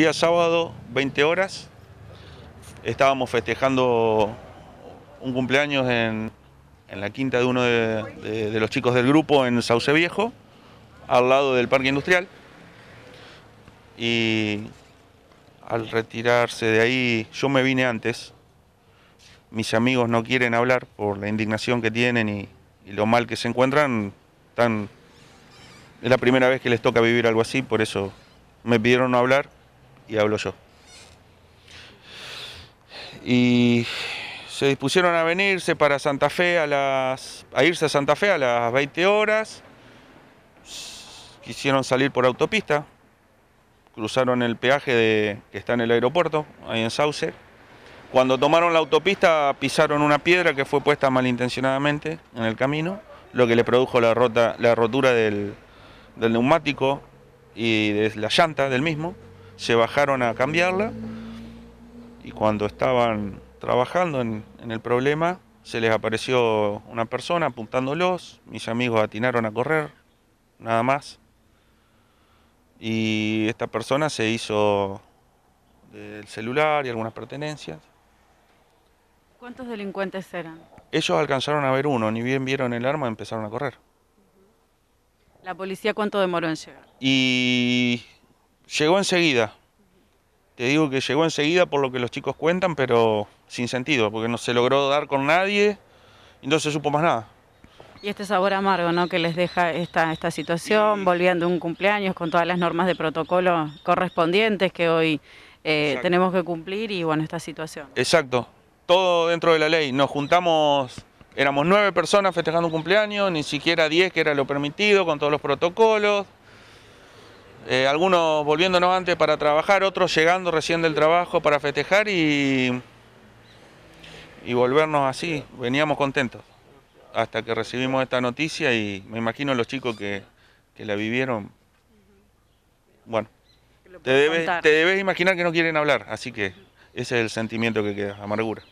día sábado, 20 horas, estábamos festejando un cumpleaños en, la quinta de uno de, los chicos del grupo en Sauce Viejo, al lado del parque industrial. Y al retirarse de ahí, yo me vine antes. Mis amigos no quieren hablar por la indignación que tienen y, lo mal que se encuentran. es la primera vez que les toca vivir algo así, por eso me pidieron no hablar y hablo yo. Y se dispusieron a venirse para Santa Fe a las. a irse a Santa Fe a las 20 horas. Quisieron salir por autopista. Cruzaron el peaje de, que está en el aeropuerto, ahí en Sauce. Cuando tomaron la autopista pisaron una piedra que fue puesta malintencionadamente en el camino, lo que le produjo la, rota, la rotura del, del neumático y de la llanta del mismo se bajaron a cambiarla y cuando estaban trabajando en, el problema se les apareció una persona apuntándolos, mis amigos atinaron a correr, nada más. Y esta persona se hizo del celular y algunas pertenencias. ¿Cuántos delincuentes eran? Ellos alcanzaron a ver uno, ni bien vieron el arma empezaron a correr. ¿La policía cuánto demoró en llegar? Y llegó enseguida. Te digo que llegó enseguida por lo que los chicos cuentan, pero sin sentido, porque no se logró dar con nadie y no se supo más nada. Y este sabor amargo ¿no? que les deja esta, situación, volviendo un cumpleaños con todas las normas de protocolo correspondientes que hoy eh, tenemos que cumplir y bueno, esta situación. Exacto, todo dentro de la ley. Nos juntamos, éramos nueve personas festejando un cumpleaños, ni siquiera diez que era lo permitido con todos los protocolos. Eh, algunos volviéndonos antes para trabajar, otros llegando recién del trabajo para festejar y, y volvernos así. Veníamos contentos hasta que recibimos esta noticia y me imagino los chicos que, la vivieron. Bueno, te te debes imaginar que no quieren hablar, así que ese es el sentimiento que queda, amargura.